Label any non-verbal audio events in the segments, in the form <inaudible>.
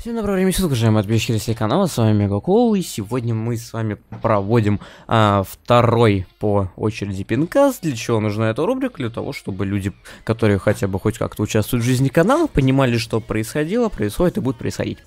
Всем доброго времени суток, уважаемые подписчики всей канала, с вами Мегакол, и сегодня мы с вами проводим а, второй по очереди пинкаст. Для чего нужна эта рубрика? Для того, чтобы люди, которые хотя бы хоть как-то участвуют в жизни канала, понимали, что происходило, происходит и будет происходить.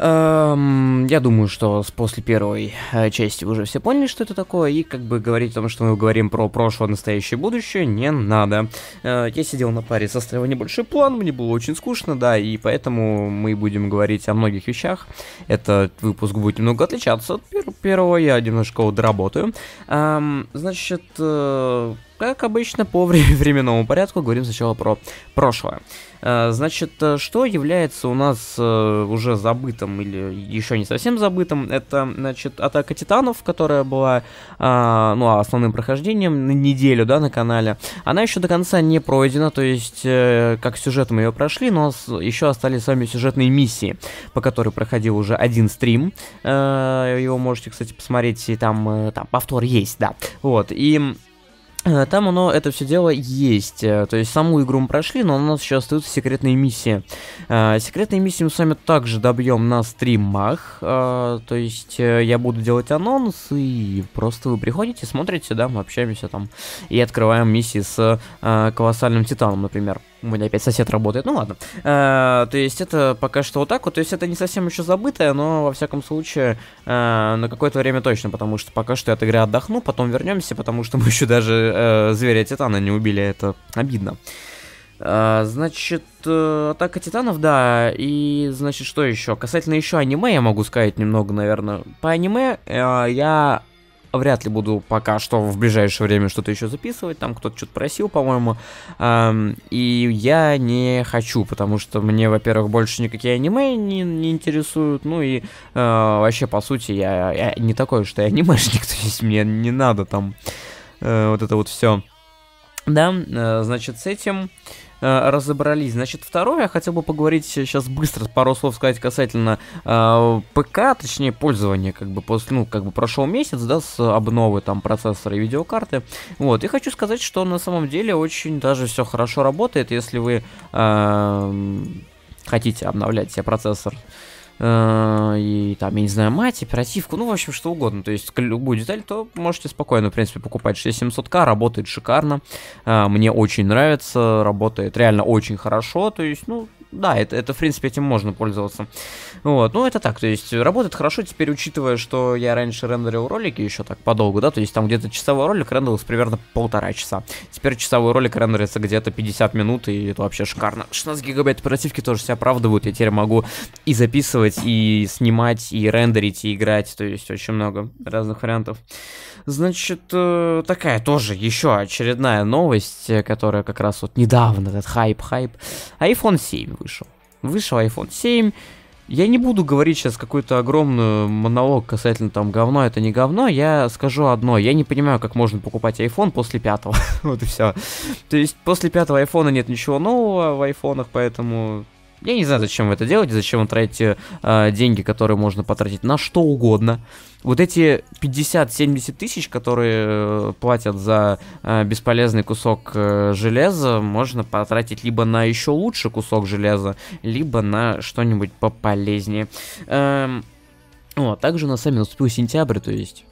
Эм, я думаю, что с после первой э, части вы уже все поняли, что это такое, и как бы говорить о том, что мы говорим про прошлое, настоящее, будущее, не надо. Э, я сидел на паре, составил небольшой план, мне было очень скучно, да, и поэтому мы будем говорить о многих вещах. Этот выпуск будет немного отличаться от первого, я немножко вот доработаю. Эм, значит, э, как обычно, по <laughs> временному порядку говорим сначала про прошлое. Э, значит, э, что является у нас э, уже забытым или еще не совсем забытым, это, значит, атака титанов, которая была, ну, основным прохождением на неделю, да, на канале. Она еще до конца не пройдена, то есть, как сюжет мы ее прошли, но еще остались с вами сюжетные миссии, по которой проходил уже один стрим. Его можете, кстати, посмотреть, и там, там повтор есть, да. Вот, и Э, там оно, это все дело есть. Э, то есть саму игру мы прошли, но у нас еще остаются секретные миссии. Э, секретные миссии мы с вами также добьем на стримах. То есть я буду делать анонс, и просто вы приходите, смотрите, да, мы общаемся там и открываем миссии с колоссальным титаном, например. У меня опять сосед работает, ну ладно. Э, то есть это пока что вот так вот. То есть это не совсем еще забытое, но во всяком случае э, на какое-то время точно, потому что пока что я от игры отдохну, потом вернемся, потому что мы еще даже э, зверя Титана не убили, это обидно. Э, значит, э, атака титанов, да, и значит, что еще? Касательно еще аниме, я могу сказать немного, наверное. По аниме э, я вряд ли буду пока что в ближайшее время что-то еще записывать. Там кто-то что-то просил, по-моему. Эм, и я не хочу, потому что мне, во-первых, больше никакие аниме не, не интересуют. Ну и э, вообще, по сути, я, я не такой, что я анимешник. <laughs> То есть мне не надо там э, вот это вот все. Да, э, значит, с этим э, разобрались. Значит, второе, я хотел бы поговорить сейчас быстро, пару слов сказать касательно э, ПК, точнее, пользования, как бы, после, ну, как бы прошел месяц, да, с обновы там процессора и видеокарты. Вот, и хочу сказать, что на самом деле очень даже все хорошо работает, если вы э, хотите обновлять себе процессор Э, и там, я не знаю, мать, оперативку, ну, в общем, что угодно. То есть, любую деталь, то можете спокойно, в принципе, покупать 6700К, работает шикарно, э, мне очень нравится, работает реально очень хорошо, то есть, ну, да, это, это, в принципе, этим можно пользоваться. Вот, ну это так, то есть работает хорошо, теперь учитывая, что я раньше рендерил ролики еще так подолгу, да, то есть там где-то часовой ролик рендерился примерно полтора часа. Теперь часовой ролик рендерится где-то 50 минут, и это вообще шикарно. 16 гигабайт оперативки тоже себя оправдывают, я теперь могу и записывать, и снимать, и рендерить, и играть, то есть очень много разных вариантов. Значит, э, такая тоже еще очередная новость, э, которая как раз вот недавно, этот хайп-хайп. iPhone 7 вышел. Вышел iPhone 7. Я не буду говорить сейчас какой-то огромный монолог касательно там говно, это не говно. Я скажу одно. Я не понимаю, как можно покупать iPhone после пятого. <laughs> вот и все. То есть после пятого айфона нет ничего нового в айфонах, поэтому я не знаю, зачем вы это делаете, зачем вы тратите э, деньги, которые можно потратить на что угодно. Вот эти 50-70 тысяч, которые э, платят за э, бесполезный кусок э, железа, можно потратить либо на еще лучший кусок железа, либо на что-нибудь пополезнее. Эм, о, также у нас сами наступил сентябрь, то есть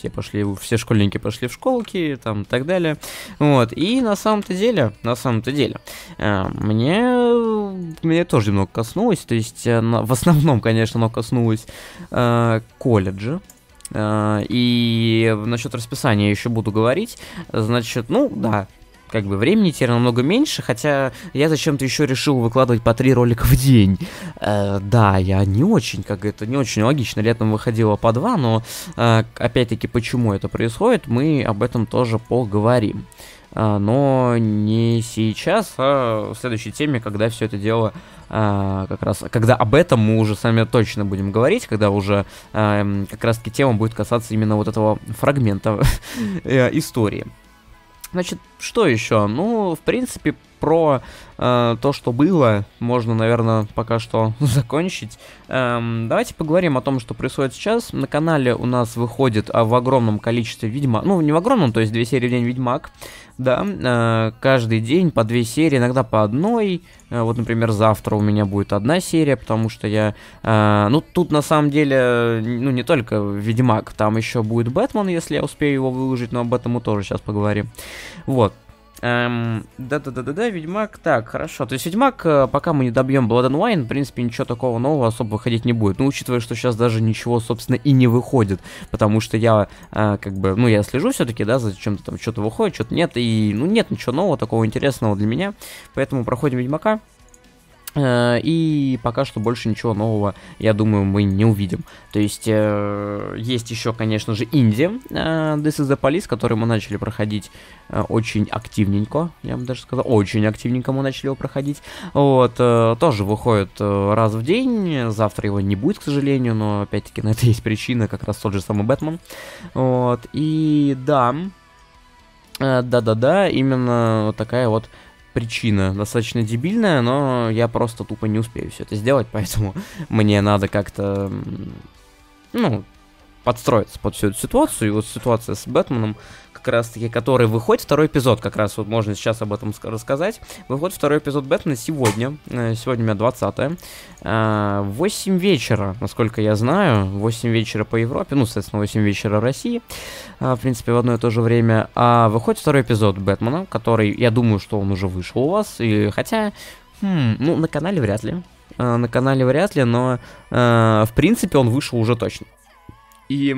все пошли, все школьники пошли в школки, там, и так далее. Вот, и на самом-то деле, на самом-то деле, э, мне, мне тоже немного коснулось, то есть, э, в основном, конечно, оно коснулось э, колледжа, и насчет расписания еще буду говорить. Значит, ну да, как бы времени теперь намного меньше, хотя я зачем-то еще решил выкладывать по три ролика в день. Э, да, я не очень, как это, не очень логично, летом выходило по два, но э, опять-таки почему это происходит, мы об этом тоже поговорим. Э, но не сейчас, а в следующей теме, когда все это дело а, как раз, когда об этом мы уже сами точно будем говорить, когда уже а, как раз-таки тема будет касаться именно вот этого фрагмента э, истории. Значит, что еще? Ну, в принципе, про э, то, что было, можно, наверное, пока что <laughs> закончить. Эм, давайте поговорим о том, что происходит сейчас. На канале у нас выходит а, в огромном количестве Ведьмак. Ну, не в огромном, то есть две серии в день Ведьмак. Да, э, каждый день по две серии, иногда по одной. Э, вот, например, завтра у меня будет одна серия, потому что я... Э, ну, тут на самом деле, ну, не только Ведьмак, там еще будет Бэтмен, если я успею его выложить, но об этом мы тоже сейчас поговорим. Вот. Эм, да-да-да-да-да, Ведьмак, так, хорошо. То есть Ведьмак, э, пока мы не добьем Blood and Wine, в принципе, ничего такого нового особо выходить не будет. Ну, учитывая, что сейчас даже ничего, собственно, и не выходит. Потому что я, э, как бы, ну, я слежу все-таки, да, за чем-то там, что-то выходит, что-то нет. И, ну, нет ничего нового, такого интересного для меня. Поэтому проходим Ведьмака. Э, и пока что больше ничего нового, я думаю, мы не увидим. То есть, э, есть еще, конечно же, Инди, э, This is the Police, который мы начали проходить э, очень активненько, я бы даже сказал, очень активненько мы начали его проходить. Вот, тоже выходит раз в день, завтра его не будет, к сожалению, но, опять-таки, на это <laughs> есть причина, как раз тот же самый Бэтмен. Вот, и да, да-да-да, э, именно такая вот причина достаточно дебильная, но я просто тупо не успею все это сделать, <laughs> поэтому мне надо как-то, ну, подстроиться под всю эту ситуацию. И вот ситуация с Бэтменом, как раз-таки, который выходит второй эпизод, как раз вот можно сейчас об этом рассказать. Выходит второй эпизод Бэтмена сегодня, э, сегодня у меня 20 -е, 8 вечера, насколько я знаю, 8 вечера по Европе, ну, соответственно, 8 вечера в России, э, в принципе, в одно и то же время. А выходит второй эпизод Бэтмена, который, я думаю, что он уже вышел у вас, и хотя, хм, ну, на канале вряд ли, э, на канале вряд ли, но э, в принципе он вышел уже точно. И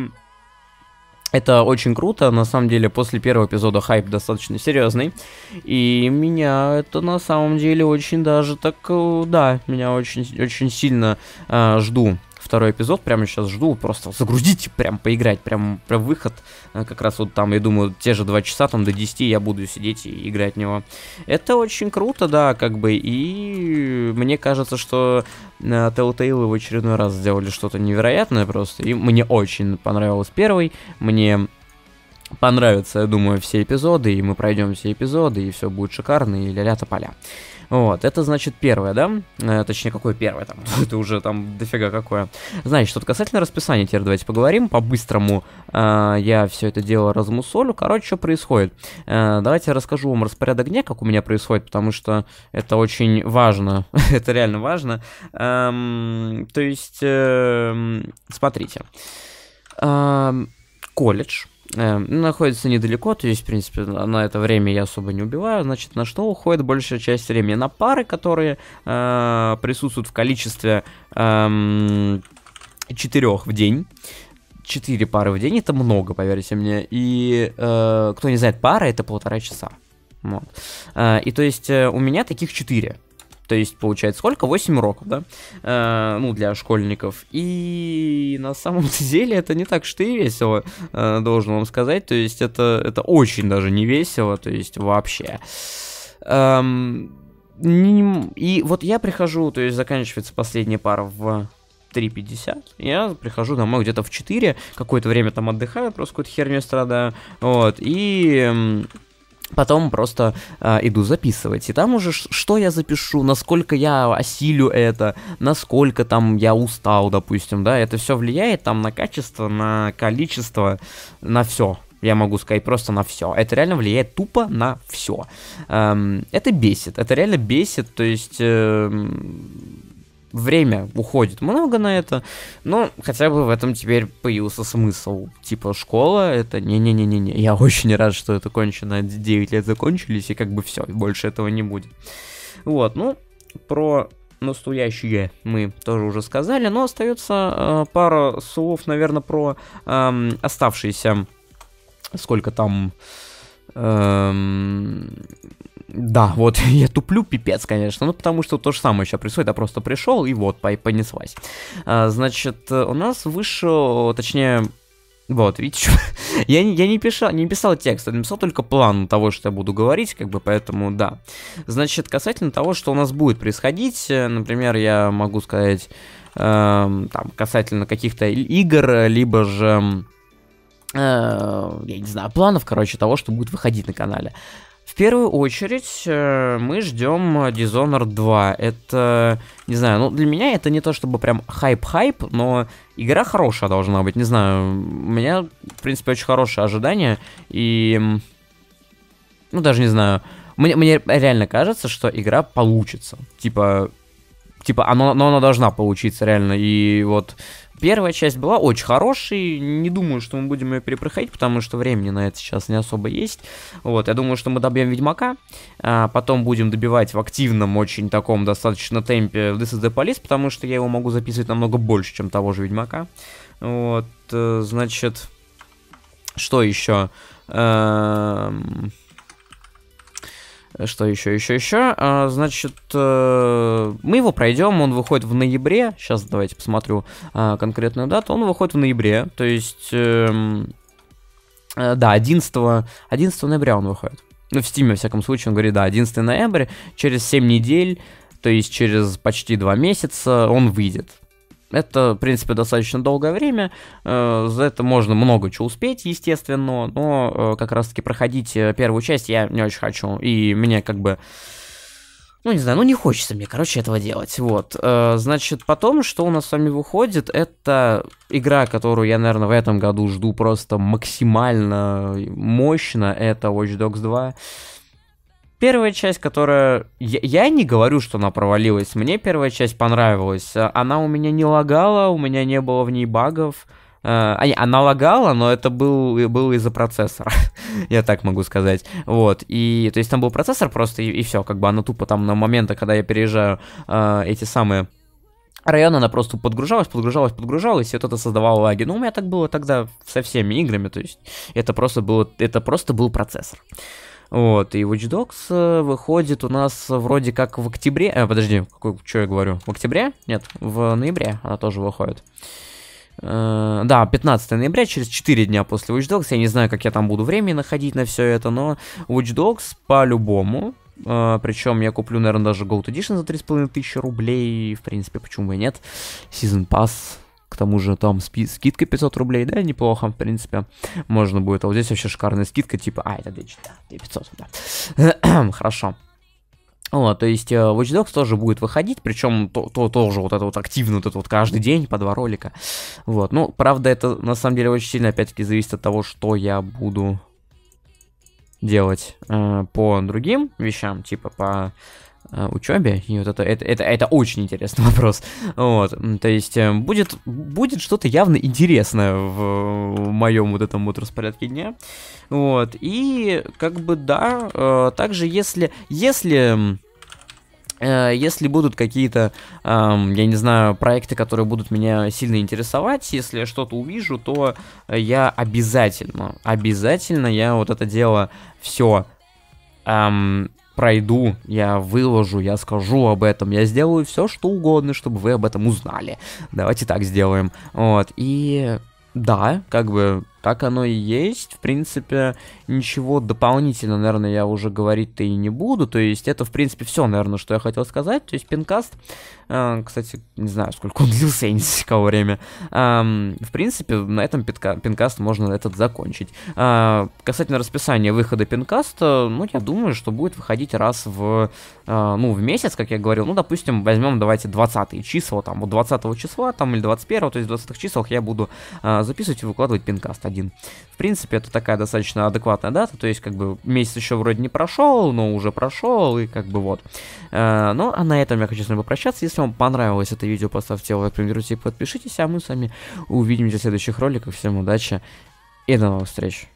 это очень круто, на самом деле, после первого эпизода хайп достаточно серьезный. И меня это на самом деле очень даже так, э, да, меня очень, очень сильно э, жду второй эпизод. Прямо сейчас жду, просто загрузите, прям поиграть, прям, прям выход. Э, как раз вот там, я думаю, те же два часа, там до 10 я буду сидеть и играть в него. Это очень круто, да, как бы, и мне кажется, что э, Telltale в очередной раз сделали что-то невероятное просто, и мне очень понравилось первый, мне понравятся, я думаю, все эпизоды, и мы пройдем все эпизоды, и все будет шикарно, и ля-ля-то поля. -ля вот, это значит первое, да? Э, точнее, какое первое там? это <laughs> уже там дофига какое. Значит, что-то касательно расписания теперь давайте поговорим по-быстрому. Э, я все это дело размусолю. Короче, что происходит? Э, давайте я расскажу вам распорядок дня, как у меня происходит, потому что это очень важно. <laughs> это реально важно. Эм, то есть, э, смотрите. Эм, колледж Эм, ну, находится недалеко, то есть, в принципе, на это время я особо не убиваю. Значит, на что уходит большая часть времени? На пары, которые э, присутствуют в количестве э, четырех в день. Четыре пары в день это много, поверьте мне. И э, кто не знает, пара это полтора часа. Вот. Э, и то есть э, у меня таких четыре. То есть, получается, сколько? 8 уроков, да? Э, ну, для школьников. И на самом <laughs> деле это не так что и весело, э, должен вам сказать. То есть, это, это очень даже не весело, то есть, вообще. Эм, и вот я прихожу, то есть, заканчивается последняя пара в 3.50, я прихожу домой где-то в 4, какое-то время там отдыхаю, просто какую-то херню страдаю, вот, и Потом просто э, иду записывать. И там уже что я запишу, насколько я осилю это, насколько там я устал, допустим, да, это все влияет там на качество, на количество, на все. Я могу сказать просто на все. Это реально влияет тупо на все. Эм, это бесит. Это реально бесит. То есть... Эм время уходит много на это, но хотя бы в этом теперь появился смысл. Типа школа, это не-не-не-не-не, я очень рад, что это кончено, 9 лет закончились, и как бы все, больше этого не будет. Вот, ну, про настоящие мы тоже уже сказали, но остается э, пара слов, наверное, про э, оставшиеся, сколько там, Эм... Да, вот <laughs> я туплю, пипец, конечно, ну потому что то же самое еще происходит, я просто пришел и вот, понеслась. А, значит, у нас вышел, точнее, вот, видите, <laughs> я, не, я не, писал, не писал текст, я написал только план того, что я буду говорить, как бы, поэтому да. Значит, касательно того, что у нас будет происходить, э, например, я могу сказать, э, там, касательно каких-то игр, либо же Э, я не знаю, планов, короче, того, что будет выходить на канале. В первую очередь э, мы ждем Dishonored 2. Это, не знаю, ну для меня это не то чтобы прям хайп-хайп, но игра хорошая должна быть. Не знаю, у меня, в принципе, очень хорошее ожидание И, ну даже не знаю, мне, мне реально кажется, что игра получится. Типа, типа, оно, но она должна получиться реально. И вот первая часть была очень хорошей. Не думаю, что мы будем ее перепроходить, потому что времени на это сейчас не особо есть. Вот, я думаю, что мы добьем Ведьмака, а потом будем добивать в активном очень таком достаточно темпе This is the Police, потому что я его могу записывать намного больше, чем того же Ведьмака. Вот, э, значит, что еще? Эм... Что еще, еще, еще? А, значит, э, мы его пройдем, он выходит в ноябре. Сейчас давайте посмотрю э, конкретную дату. Он выходит в ноябре, то есть... Эм, э, да, 11, 11 ноября он выходит. Ну, в Стиме, во всяком случае, он говорит, да, 11 ноября, через 7 недель, то есть через почти 2 месяца он выйдет. Это, в принципе, достаточно долгое время. Э, за это можно много чего успеть, естественно, но э, как раз-таки проходить э, первую часть я не очень хочу. И мне как бы... Ну, не знаю, ну не хочется мне, короче, этого делать. Вот. Значит, потом, что у нас с вами выходит, это игра, которую я, наверное, в этом году жду просто максимально мощно. Это Watch Dogs 2. Первая часть, которая... Я, я не говорю, что она провалилась. Мне первая часть понравилась. Она у меня не лагала, у меня не было в ней багов. Э, а, не, она лагала, но это был, был из-за процессора, <laughs> я так могу сказать. Вот, и, то есть там был процессор просто, и, и все, как бы она тупо там на моменты, когда я переезжаю э, эти самые район она просто подгружалась, подгружалась, подгружалась, и вот это создавало лаги. Ну, у меня так было тогда со всеми играми, то есть это просто, было, это просто был процессор. Вот, и Watch Dogs э, выходит у нас вроде как в октябре... Э, подожди, какой, что я говорю? В октябре? Нет, в ноябре она тоже выходит. Uh, да, 15 ноября, через 4 дня после Watch Dogs. Я не знаю, как я там буду время находить на все это, но Watch Dogs по-любому. Uh, э, причем я куплю, наверное, даже Gold Edition за 3500 рублей. В принципе, почему бы и нет. Season Pass к тому же там скидка 500 рублей, да, неплохо, в принципе, можно будет. А вот здесь вообще шикарная скидка, типа, а, это 500, да. <clears throat> Хорошо. Вот, то есть э, Watch Dogs тоже будет выходить, причем то, то тоже вот это вот активно, вот это вот каждый день по два ролика. Вот, ну, правда, это на самом деле очень сильно, опять-таки, зависит от того, что я буду делать э, по другим вещам, типа по Э, учебе. И вот это, это, это, это очень интересный <laughs> вопрос. Вот, то есть э, будет, будет что-то явно интересное в, моем вот этом вот распорядке дня. Вот, и как бы да, э, также если, если если будут какие-то, эм, я не знаю, проекты, которые будут меня сильно интересовать, если я что-то увижу, то я обязательно, обязательно я вот это дело все эм, пройду, я выложу, я скажу об этом, я сделаю все, что угодно, чтобы вы об этом узнали. Давайте так сделаем. Вот, и да, как бы так оно и есть. В принципе, ничего дополнительно, наверное, я уже говорить-то и не буду. То есть, это, в принципе, все, наверное, что я хотел сказать. То есть, пинкаст, э, кстати, не знаю, сколько он длился, <laughs> я не засекал время. Э, в принципе, на этом питка, пинкаст можно этот закончить. Э, касательно расписания выхода пинкаста, ну, я думаю, что будет выходить раз в, э, ну, в месяц, как я говорил. Ну, допустим, возьмем, давайте, 20 числа, там, вот 20 числа, там, или 21, то есть в 20 числах я буду э, записывать и выкладывать пинкаст 1. В принципе, это такая достаточно адекватная дата, то есть, как бы, месяц еще вроде не прошел, но уже прошел, и как бы вот. Э, ну, а на этом я хочу с вами попрощаться. Если вам понравилось это видео, поставьте лайк, комментируйте и подпишитесь, а мы с вами увидимся в следующих роликах. Всем удачи и до новых встреч!